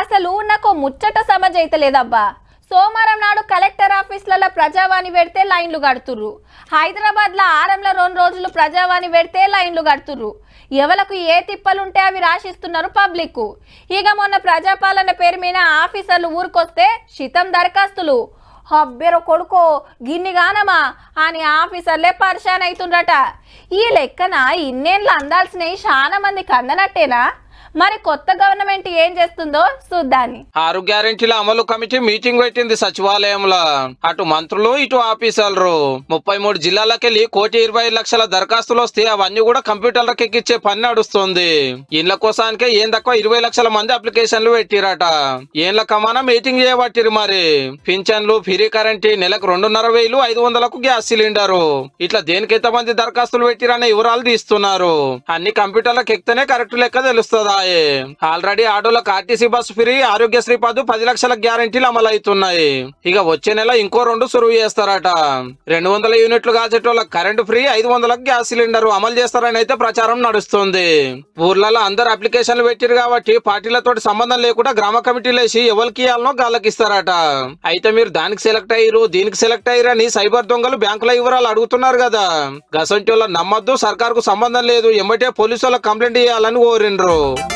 అసలు నాకు ముచ్చట అయితే లేదబ్బా సోమవారం నాడు కలెక్టర్ ఆఫీసులలో ప్రజావాణి పెడితే లైన్లు కడుతుర్రు హైదరాబాద్లో ఆరంలో రెండు రోజులు ప్రజావాణి పెడితే లైన్లు కడుతుర్రు ఎవలకు ఏ తిప్పలుంటే అవి రాసిస్తున్నారు పబ్లిక్ ఇక మొన్న ప్రజాపాలన పేరు మీద ఆఫీసర్లు ఊరికొస్తే శితం దరఖాస్తులు హబ్బెర కొడుకో గిన్నిగానమా అని ఆఫీసర్లే పరిశాన్ అవుతుండట ఈ లెక్కన ఇన్నేళ్ళు అందాల్సినవి చాలా మందికి అందనట్టేనా మరి కొత్త గవర్నమెంట్ ఏం చేస్తుందో చూద్దాన్ని ఆరు గ్యారంటీల అమలు కమిటీ మీటింగ్ పెట్టింది సచివాలయంలో అటు మంత్రులు ఇటు ఆఫీసర్లు ముప్పై మూడు జిల్లాలకెళ్లి కోటి ఇరవై లక్షల దరఖాస్తులు వస్తే అవన్నీ కూడా కంప్యూటర్లకు ఎక్కిచ్చే పని నడుస్తుంది ఇండ్ల కోసానికే ఏం తక్కువ ఇరవై లక్షల మంది అప్లికేషన్లు పెట్టిరట ఏండ్ల కమానా మీటింగ్ చేయబట్టిరు మరి పింఛన్లు ఫ్రీ కరెంటీ నెలకు రెండున్నర వేలు ఐదు వందలకు గ్యాస్ సిలిండరు ఇట్లా దేనికి మంది దరఖాస్తులు పెట్టిరనే వివరాలు తీస్తున్నారు అన్ని కంప్యూటర్లకు ఎక్కితేనే కరెక్ట్ లెక్క తెలుస్తుందా అమలవుతున్నాయి ఆల్రెడీ ఆటోలో ఆర్టీసీ బస్సు ఫ్రీ ఆరోగ్యశ్రీ పదు పది లక్షల గ్యారంటీలు అమలవుతున్నాయి ఇక వచ్చే నెల ఇంకో రెండు సురువు చేస్తారట రెండు వందల యూనిట్లు కాల్చేటోళ్ళకి కరెంటు ఫ్రీ ఐదు వందలకు గ్యాస్ సిలిండర్ అమలు చేస్తారని అయితే ప్రచారం నడుస్తుంది ఊర్లలో అందరు అప్లికేషన్లు పెట్టారు కాబట్టి పార్టీలతో సంబంధం లేకుండా గ్రామ కమిటీలు వేసి ఎవరికి ఇవ్వాలనో గాళ్ళకిస్తారట అయితే మీరు దానికి సెలెక్ట్ అయ్యారు దీనికి సెలెక్ట్ అయ్యారని సైబర్ దొంగలు బ్యాంకుల వివరాలు అడుగుతున్నారు కదా గసంటి నమ్మద్దు సర్కార్ సంబంధం లేదు ఎమ్మటే పోలీసు కంప్లైంట్ చేయాలని కోరిండ్రు